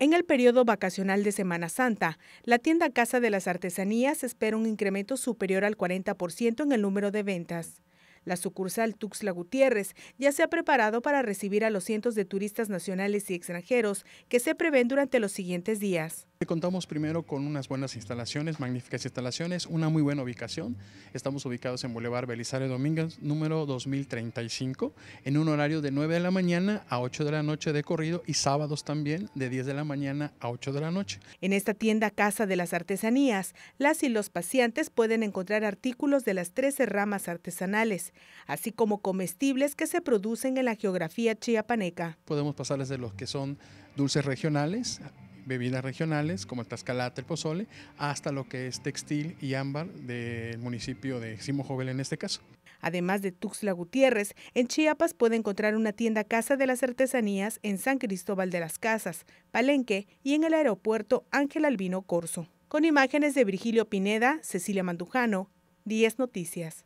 En el periodo vacacional de Semana Santa, la tienda Casa de las Artesanías espera un incremento superior al 40% en el número de ventas. La sucursal Tuxtla Gutiérrez ya se ha preparado para recibir a los cientos de turistas nacionales y extranjeros que se prevén durante los siguientes días. Contamos primero con unas buenas instalaciones, magníficas instalaciones, una muy buena ubicación. Estamos ubicados en Boulevard Belisario Domínguez, número 2035, en un horario de 9 de la mañana a 8 de la noche de corrido y sábados también de 10 de la mañana a 8 de la noche. En esta tienda Casa de las Artesanías, las y los pacientes pueden encontrar artículos de las 13 ramas artesanales, así como comestibles que se producen en la geografía chiapaneca. Podemos pasarles de los que son dulces regionales, bebidas regionales como el tascalate, el pozole, hasta lo que es textil y ámbar del municipio de Simojovel en este caso. Además de Tuxtla Gutiérrez, en Chiapas puede encontrar una tienda Casa de las Artesanías en San Cristóbal de las Casas, Palenque y en el aeropuerto Ángel Albino Corso. Con imágenes de Virgilio Pineda, Cecilia Mandujano, 10 Noticias.